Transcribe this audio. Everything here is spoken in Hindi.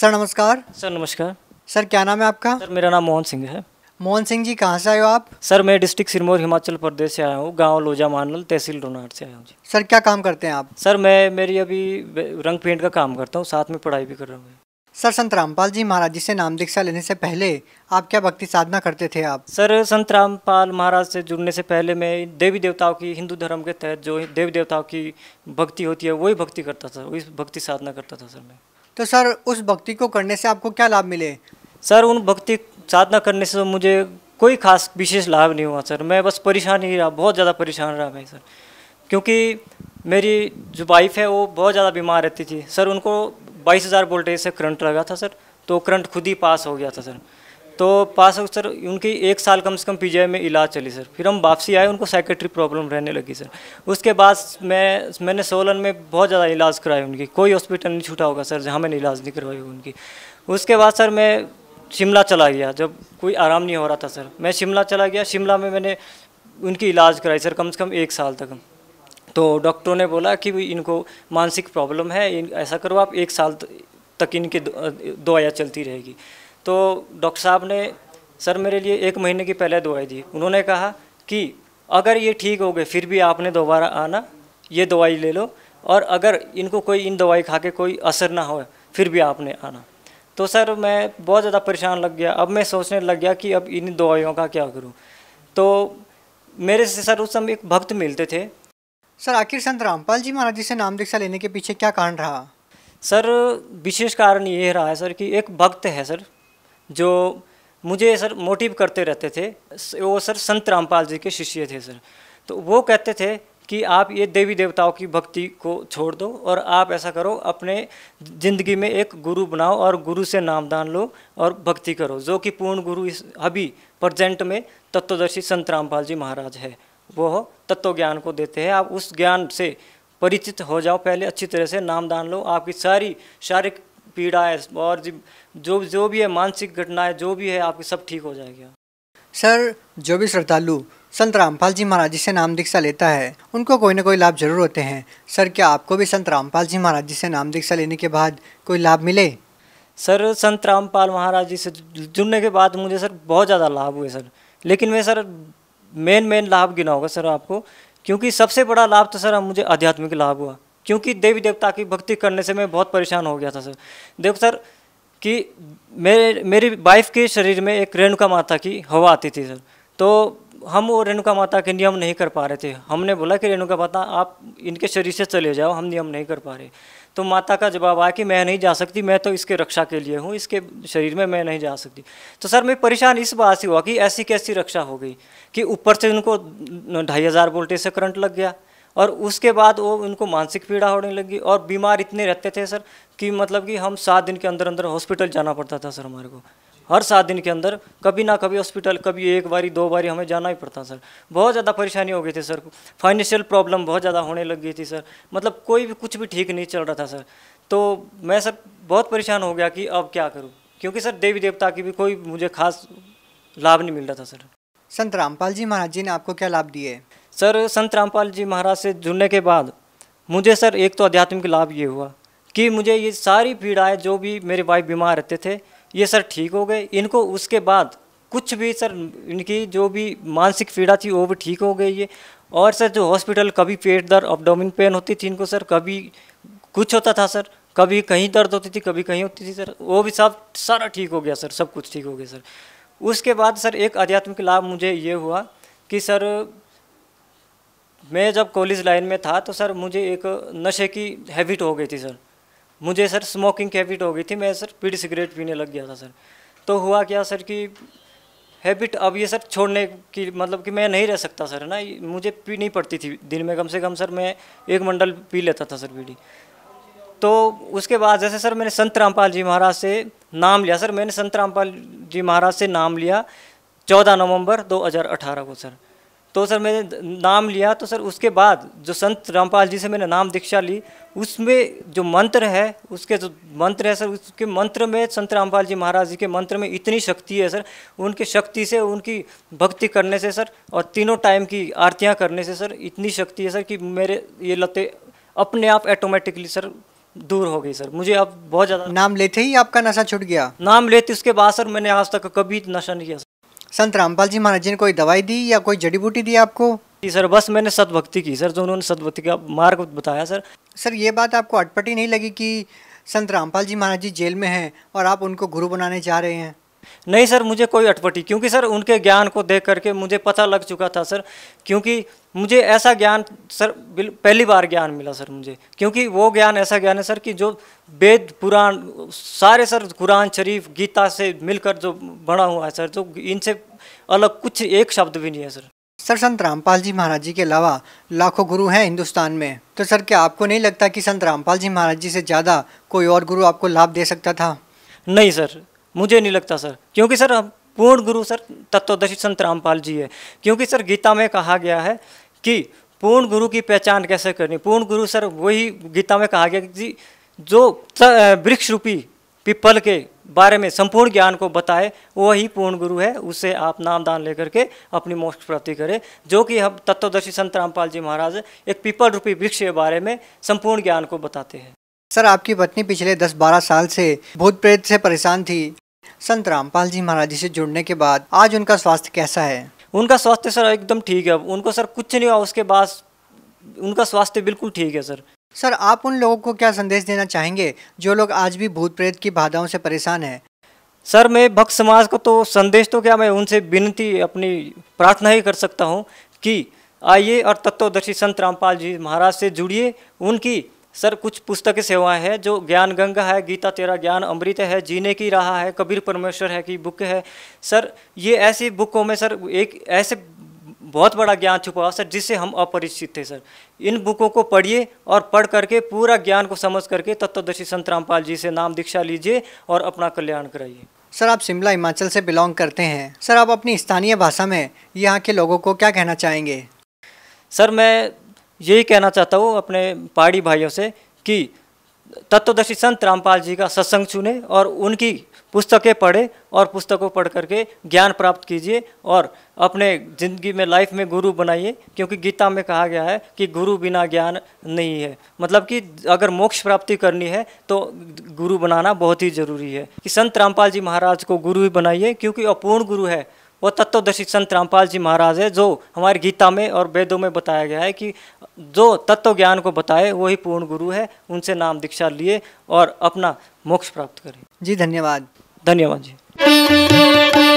सर नमस्कार सर नमस्कार सर क्या नाम है आपका सर मेरा नाम मोहन सिंह है मोहन सिंह जी कहाँ से आए हो आप सर मैं डिस्ट्रिक्ट सिरमौर हिमाचल प्रदेश से आया हूँ गांव लोजा मानल तहसील रोनाट से आया हूँ सर क्या काम करते हैं आप सर मैं मेरी अभी रंग पेंट का काम करता हूँ साथ में पढ़ाई भी कर रहा हूँ सर संत रामपाल जी महाराज जी से नाम दीक्षा लेने से पहले आप क्या भक्ति साधना करते थे आप सर संत रामपाल महाराज से जुड़ने से पहले मैं देवी देवताओं की हिंदू धर्म के तहत जो देवी देवताओं की भक्ति होती है वही भक्ति करता था वही भक्ति साधना करता था सर मैं तो सर उस भक्ति को करने से आपको क्या लाभ मिले सर उन भक्ति साधना करने से मुझे कोई खास विशेष लाभ नहीं हुआ सर मैं बस परेशान ही रहा बहुत ज़्यादा परेशान रहा मैं सर क्योंकि मेरी जो वाइफ है वो बहुत ज़्यादा बीमार रहती थी सर उनको बाईस हज़ार वोल्टेज से करंट लगा था सर तो करंट खुद ही पास हो गया था सर तो पास आउट सर उनकी एक साल कम से कम पी में इलाज चली सर फिर हम वापसी आए उनको सेक्रेटरी प्रॉब्लम रहने लगी सर उसके बाद मैं मैंने सोलन में बहुत ज़्यादा इलाज कराया उनकी कोई हॉस्पिटल नहीं छूटा होगा सर जहाँ मैंने इलाज नहीं करवाई उनकी उसके बाद सर मैं शिमला चला गया जब कोई आराम नहीं हो रहा था सर मैं शिमला चला गया शिमला में मैंने उनकी इलाज कराई सर कम से कम एक साल तक तो डॉक्टरों ने बोला कि इनको मानसिक प्रॉब्लम है ऐसा करो आप एक साल तक इनके दवाइयाँ चलती रहेगी तो डॉक्टर साहब ने सर मेरे लिए एक महीने की पहले दवाई दी उन्होंने कहा कि अगर ये ठीक हो गए फिर भी आपने दोबारा आना ये दवाई ले लो और अगर इनको कोई इन दवाई खा के कोई असर ना हो फिर भी आपने आना तो सर मैं बहुत ज़्यादा परेशान लग गया अब मैं सोचने लग गया कि अब इन दवाइयों का क्या करूँ तो मेरे से सर उस समय एक भक्त मिलते थे सर आखिर संत रामपाल जी महाराज जी से नाम दीक्षा लेने के पीछे क्या कारण रहा सर विशेष कारण ये रहा है सर कि एक भक्त है सर जो मुझे सर मोटिव करते रहते थे वो सर संत रामपाल जी के शिष्य थे सर तो वो कहते थे कि आप ये देवी देवताओं की भक्ति को छोड़ दो और आप ऐसा करो अपने ज़िंदगी में एक गुरु बनाओ और गुरु से नामदान लो और भक्ति करो जो कि पूर्ण गुरु इस अभी प्रजेंट में तत्वदर्शी संत रामपाल जी महाराज है वो तत्व ज्ञान को देते हैं आप उस ज्ञान से परिचित हो जाओ पहले अच्छी तरह से नामदान लो आपकी सारी शारीरिक पीड़ा है और जो जो भी है मानसिक घटना है जो भी है आपकी सब ठीक हो जाएगा सर जो भी श्रद्धालु संत रामपाल जी महाराज जी से नाम दीक्षा लेता है उनको कोई ना कोई लाभ जरूर होते हैं सर क्या आपको भी संत रामपाल जी महाराज जी से नाम दीक्षा लेने के बाद कोई लाभ मिले सर संत रामपाल महाराज जी से जुड़ने के बाद मुझे सर बहुत ज़्यादा लाभ हुए सर लेकिन मैं सर मेन मेन लाभ गिना होगा सर आपको क्योंकि सबसे बड़ा लाभ तो सर मुझे आध्यात्मिक लाभ हुआ क्योंकि देवी देवता की भक्ति करने से मैं बहुत परेशान हो गया था सर देखो सर कि मेरे मेरी वाइफ के शरीर में एक रेणुका माता की हवा आती थी सर तो हम वो रेणुका माता के नियम नहीं कर पा रहे थे हमने बोला कि रेणुका माता आप इनके शरीर से चले जाओ हम नियम नहीं कर पा रहे तो माता का जवाब आया कि मैं नहीं जा सकती मैं तो इसके रक्षा के लिए हूँ इसके शरीर में मैं नहीं जा सकती तो सर मैं परेशान इस बात से हुआ कि ऐसी कैसी रक्षा हो गई कि ऊपर से उनको ढाई हज़ार वोल्टेज से करंट लग गया और उसके बाद वो उनको मानसिक पीड़ा होने लगी और बीमार इतने रहते थे सर कि मतलब कि हम सात दिन के अंदर अंदर हॉस्पिटल जाना पड़ता था सर हमारे को हर सात दिन के अंदर कभी ना कभी हॉस्पिटल कभी एक बारी दो बारी हमें जाना ही पड़ता सर बहुत ज़्यादा परेशानी हो गई थी सर फाइनेंशियल प्रॉब्लम बहुत ज़्यादा होने लग गई थी सर मतलब कोई भी कुछ भी ठीक नहीं चल रहा था सर तो मैं सर बहुत परेशान हो गया कि अब क्या करूँ क्योंकि सर देवी देवता की भी कोई मुझे खास लाभ नहीं मिल रहा था सर संत रामपाल जी महाराज जी ने आपको क्या लाभ दिए सर संत रामपाल जी महाराज से जुड़ने के बाद मुझे सर एक तो आध्यात्मिक लाभ ये हुआ कि मुझे ये सारी पीड़ाएँ जो भी मेरे वाइफ बीमार रहते थे ये सर ठीक हो गए इनको उसके बाद कुछ भी सर इनकी जो भी मानसिक पीड़ा थी वो भी ठीक हो गई है और सर जो हॉस्पिटल कभी पेट दर्द अपडोमिन पेन होती थी इनको सर कभी कुछ होता था सर कभी कहीं दर्द होती थी कभी कहीं होती थी सर वो भी सब सारा ठीक हो गया सर सब कुछ ठीक हो गया सर उसके बाद सर एक आध्यात्मिक लाभ मुझे ये हुआ कि सर मैं जब कॉलेज लाइन में था तो सर मुझे एक नशे की हैबिट हो गई थी सर मुझे सर स्मोकिंग की हैबिट हो गई थी मैं सर पीढ़ी सिगरेट पीने लग गया था सर तो हुआ क्या सर कि हैबिट अब ये सर छोड़ने की मतलब कि मैं नहीं रह सकता सर ना मुझे पीनी पड़ती थी दिन में कम से कम सर मैं एक मंडल पी लेता था सर बीड़ी तो उसके बाद जैसे सर मैंने संत रामपाल जी महाराज से नाम लिया सर मैंने संत रामपाल जी महाराज से नाम लिया चौदह नवंबर 2018 को सर तो सर मैंने नाम लिया तो सर उसके बाद जो संत रामपाल जी से मैंने नाम दीक्षा ली उसमें जो मंत्र है उसके जो मंत्र है सर उसके मंत्र में संत रामपाल जी महाराज जी के मंत्र में इतनी शक्ति है सर उनके शक्ति से उनकी भक्ति करने से सर और तीनों टाइम की आरतियाँ करने से सर इतनी शक्ति है सर कि मेरे ये लते अपने आप ऐटोमेटिकली सर दूर हो गई सर मुझे अब बहुत ज़्यादा नाम लेते ही आपका नशा छूट गया नाम लेते उसके बाद सर मैंने आज तक कभी नशा नहीं किया संत रामपाल जी महाराज जी ने कोई दवाई दी या कोई जड़ी बूटी दी आपको जी सर बस मैंने सदभक्ति की सर जो उन्होंने सदभक्ति का मार्ग बताया सर सर ये बात आपको अटपटी नहीं लगी कि संत रामपाल जी महाराज जी जेल में हैं और आप उनको गुरु बनाने जा रहे हैं नहीं सर मुझे कोई अटपटी क्योंकि सर उनके ज्ञान को देख करके मुझे पता लग चुका था सर क्योंकि मुझे ऐसा ज्ञान सर पहली बार ज्ञान मिला सर मुझे क्योंकि वो ज्ञान ऐसा ज्ञान है सर कि जो वेद पुराण सारे सर कुरान शरीफ गीता से मिलकर जो बना हुआ है सर जो तो इनसे अलग कुछ एक शब्द भी नहीं है सर सर संत रामपाल जी महाराज जी के अलावा लाखों गुरु हैं हिंदुस्तान में तो सर क्या आपको नहीं लगता कि संत रामपाल जी महाराज जी से ज़्यादा कोई और गुरु आपको लाभ दे सकता था नहीं सर मुझे नहीं लगता सर क्योंकि सर पूर्ण गुरु सर तत्वदर्शी संत रामपाल जी है क्योंकि सर गीता में कहा गया है कि पूर्ण गुरु की पहचान कैसे करनी पूर्ण गुरु सर वही गीता में कहा गया कि जो वृक्ष रूपी पिपल के बारे में संपूर्ण ज्ञान को बताए वही पूर्ण गुरु है उसे आप नाम दान लेकर के अपनी मोक्ष प्राप्ति करें जो कि हम तत्वदर्शी संत रामपाल जी महाराज एक पिपल रूपी वृक्ष के बारे में संपूर्ण ज्ञान को बताते हैं सर आपकी पत्नी पिछले 10-12 साल से भूत प्रेत से परेशान थी संत रामपाल जी महाराज जी से जुड़ने के बाद आज उनका स्वास्थ्य कैसा है उनका स्वास्थ्य सर एकदम ठीक है उनको सर कुछ नहीं हुआ उसके बाद उनका स्वास्थ्य बिल्कुल ठीक है सर सर आप उन लोगों को क्या संदेश देना चाहेंगे जो लोग आज भी भूत प्रेत की बाधाओं से परेशान हैं सर मैं भक्त समाज को तो संदेश तो क्या मैं उनसे विनती अपनी प्रार्थना ही कर सकता हूँ कि आइए और तत्वदर्शी संत रामपाल जी महाराज से जुड़िए उनकी सर कुछ पुस्तक सेवाएं हैं जो ज्ञान गंगा है गीता तेरा ज्ञान अमृत है जीने की राह है कबीर परमेश्वर है की बुक है सर ये ऐसी बुकों में सर एक ऐसे बहुत बड़ा ज्ञान छुपा हुआ सर जिससे हम अपरिचित थे सर इन बुकों को पढ़िए और पढ़ करके पूरा ज्ञान को समझ करके तत्वदर्शी संत रामपाल जी से नाम दीक्षा लीजिए और अपना कल्याण कराइए सर आप शिमला हिमाचल से बिलोंग करते हैं सर आप अपनी स्थानीय भाषा में यहाँ के लोगों को क्या कहना चाहेंगे सर मैं यही कहना चाहता हूँ अपने पहाड़ी भाइयों से कि तत्वदर्शी संत रामपाल जी का सत्संग चुने और उनकी पुस्तकें पढ़ें और पुस्तकों पढ़ करके ज्ञान प्राप्त कीजिए और अपने ज़िंदगी में लाइफ में गुरु बनाइए क्योंकि गीता में कहा गया है कि गुरु बिना ज्ञान नहीं है मतलब कि अगर मोक्ष प्राप्ति करनी है तो गुरु बनाना बहुत ही ज़रूरी है कि संत रामपाल जी महाराज को गुरु ही बनाइए क्योंकि अपूर्ण गुरु है वो तत्वदर्शी संत रामपाल जी महाराज है जो हमारी गीता में और वेदों में बताया गया है कि जो तत्व ज्ञान को बताए वही पूर्ण गुरु है उनसे नाम दीक्षा लिए और अपना मोक्ष प्राप्त करें जी धन्यवाद धन्यवाद जी